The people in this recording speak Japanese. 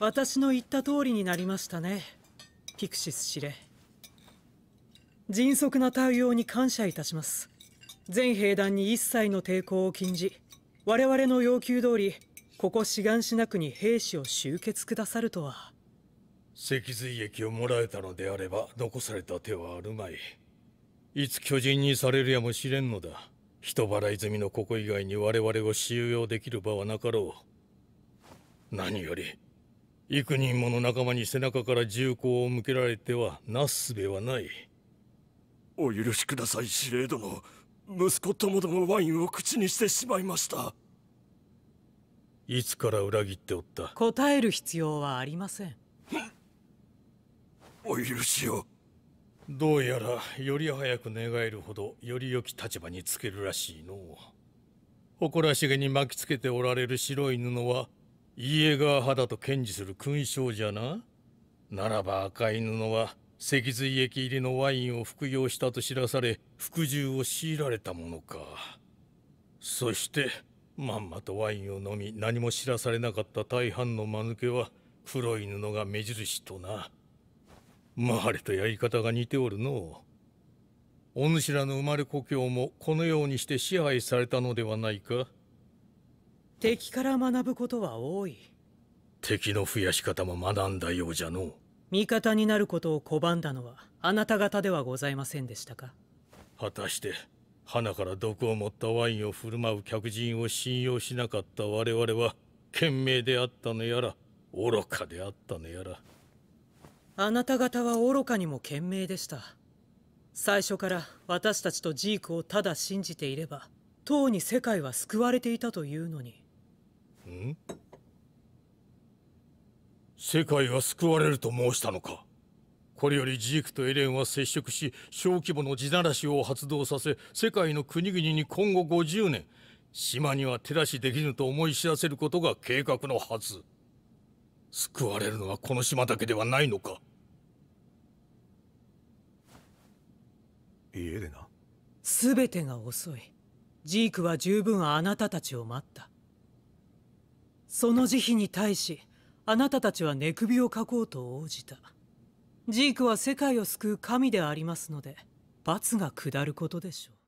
私の言った通りになりましたねピクシス司令迅速な対応に感謝いたします全兵団に一切の抵抗を禁じ我々の要求通りここ志願しなくに兵士を集結くださるとは脊髄液をもらえたのであれば残された手はあるまいいつ巨人にされるやもしれんのだ人払い済みのここ以外に我々を収容できる場はなかろう何より幾人もの仲間に背中から銃口を向けられてはなすすべはないお許しください司令殿息子ともどもワインを口にしてしまいましたいつから裏切っておった答える必要はありませんお許しをどうやらより早く願えるほどより良き立場につけるらしいの誇らしげに巻きつけておられる白い布は家が肌と堅持する勲章じゃなならば赤い布は脊髄液入りのワインを服用したと知らされ服従を強いられたものかそしてまんまとワインを飲み何も知らされなかった大半の間抜けは黒い布が目印となマーレとやり方が似ておるのお主らの生まれ故郷もこのようにして支配されたのではないか敵から学ぶことは多い敵の増やし方も学んだようじゃの味方になることを拒んだのはあなた方ではございませんでしたか果たして花から毒を持ったワインを振る舞う客人を信用しなかった我々は賢明であったのやら愚かであったのやらあなた方は愚かにも賢明でした最初から私たちとジークをただ信じていればとうに世界は救われていたというのにん世界は救われると申したのかこれよりジークとエレンは接触し小規模の地ならしを発動させ世界の国々に今後50年島には手出しできぬと思い知らせることが計画のはず救われるのはこの島だけではないのか家でな全てが遅いジークは十分あなたたちを待ったその慈悲に対しあなたたちは寝首をかこうと応じたジークは世界を救う神でありますので罰が下ることでしょう